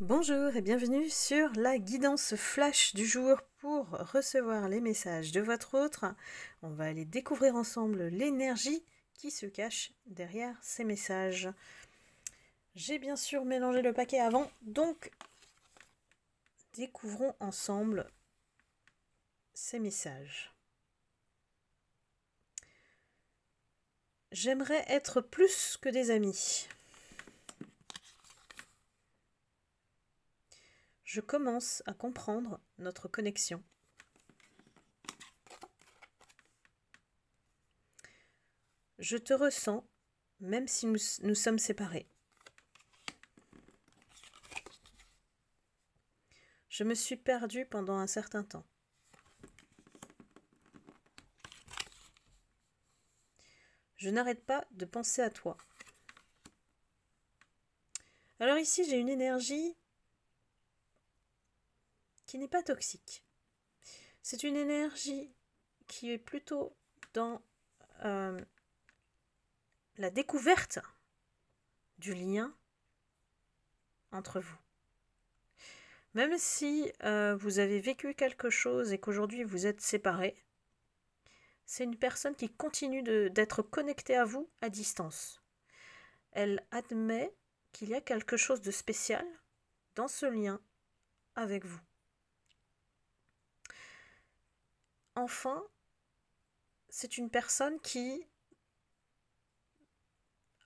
Bonjour et bienvenue sur la guidance flash du jour pour recevoir les messages de votre autre. On va aller découvrir ensemble l'énergie qui se cache derrière ces messages. J'ai bien sûr mélangé le paquet avant, donc découvrons ensemble ces messages. J'aimerais être plus que des amis. je commence à comprendre notre connexion. Je te ressens même si nous, nous sommes séparés. Je me suis perdue pendant un certain temps. Je n'arrête pas de penser à toi. Alors ici, j'ai une énergie n'est pas toxique. C'est une énergie qui est plutôt dans euh, la découverte du lien entre vous. Même si euh, vous avez vécu quelque chose et qu'aujourd'hui vous êtes séparés, c'est une personne qui continue d'être connectée à vous à distance. Elle admet qu'il y a quelque chose de spécial dans ce lien avec vous. enfin, c'est une personne qui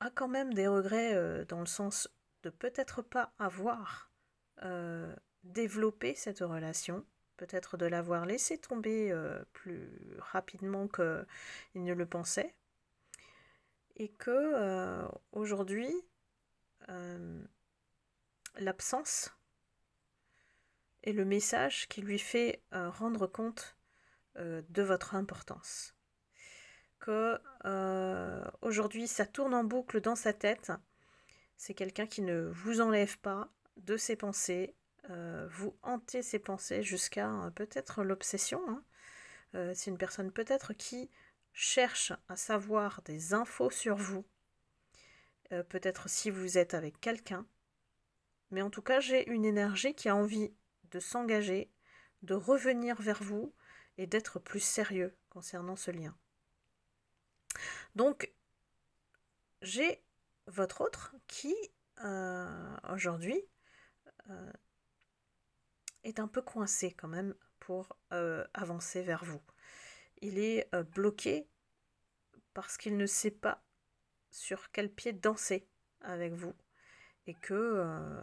a quand même des regrets euh, dans le sens de peut-être pas avoir euh, développé cette relation, peut-être de l'avoir laissé tomber euh, plus rapidement qu'il ne le pensait, et que aujourd'hui, l'absence est le message qui lui fait rendre compte euh, de votre importance. Que euh, aujourd'hui ça tourne en boucle dans sa tête. C'est quelqu'un qui ne vous enlève pas de ses pensées. Euh, vous hantez ses pensées jusqu'à peut-être l'obsession. Hein. c'est une personne peut-être qui cherche à savoir des infos sur vous. peut-être si vous êtes avec quelqu'un. Mais en tout cas, j'ai une énergie qui a envie de s'engager, de revenir vers vous et d'être plus sérieux concernant ce lien. Donc, j'ai votre autre qui, euh, aujourd'hui, euh, est un peu coincé quand même pour euh, avancer vers vous. Il est bloqué parce qu'il ne sait pas sur quel pied danser avec vous et que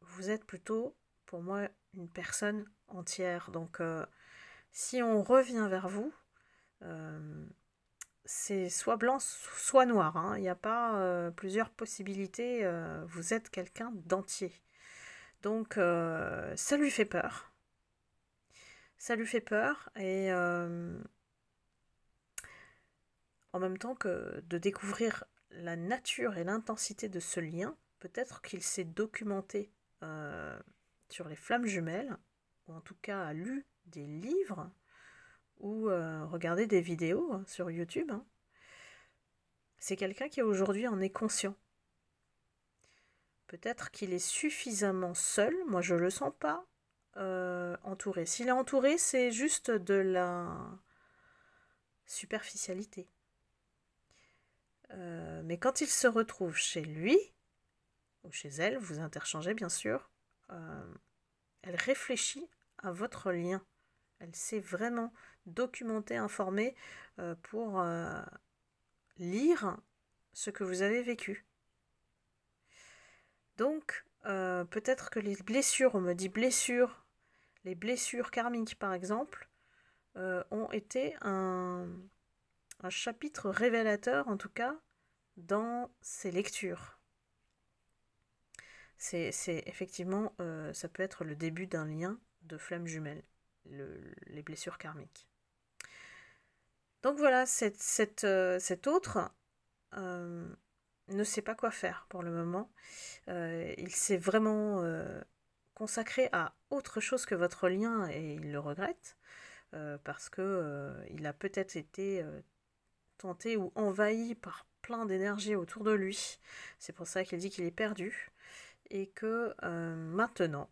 vous êtes plutôt, pour moi, une personne entière. Donc, si on revient vers vous, euh, c'est soit blanc, soit noir. Hein. Il n'y a pas euh, plusieurs possibilités. Euh, vous êtes quelqu'un d'entier. Donc, ça lui fait peur. Ça lui fait peur. Et en même temps que de découvrir la nature et l'intensité de ce lien, peut-être qu'il s'est documenté sur les flammes jumelles, ou en tout cas a lu des livres ou euh, regarder des vidéos hein, sur YouTube. Hein. C'est quelqu'un qui aujourd'hui en est conscient. Peut-être qu'il est suffisamment seul, moi je ne le sens pas, euh, entouré. S'il est entouré, c'est juste de la superficialité. Euh, mais quand il se retrouve chez lui, ou chez elle, vous interchangez bien sûr, elle réfléchit à votre lien. Elle s'est vraiment documentée, informée euh, pour euh, lire ce que vous avez vécu. Donc, euh, peut-être que les blessures, on me dit blessures, les blessures karmiques par exemple, ont été un, chapitre révélateur en tout cas dans ces lectures c'est effectivement, ça peut être le début d'un lien de flamme jumelle les blessures karmiques. Donc voilà, cet euh, autre euh, ne sait pas quoi faire pour le moment. Euh, il s'est vraiment consacré à autre chose que votre lien et il le regrette parce que il a peut-être été tenté ou envahi par plein d'énergie autour de lui. C'est pour ça qu'il dit qu'il est perdu et que maintenant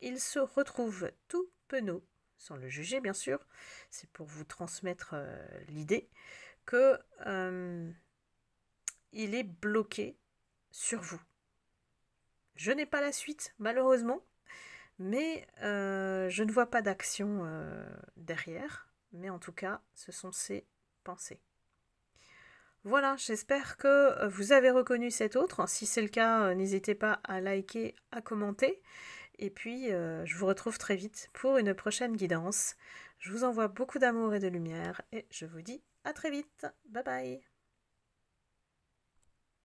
il se retrouve tout penaud sans le juger bien sûr, c'est pour vous transmettre euh, l'idée, que euh, il est bloqué sur vous. Je n'ai pas la suite, malheureusement, mais euh, je ne vois pas d'action derrière, mais en tout cas, ce sont ses pensées. Voilà, j'espère que vous avez reconnu cet autre. Si c'est le cas, n'hésitez pas à liker, à commenter. Et puis, euh, je vous retrouve très vite pour une prochaine guidance. Je vous envoie beaucoup d'amour et de lumière et je vous dis à très vite. Bye bye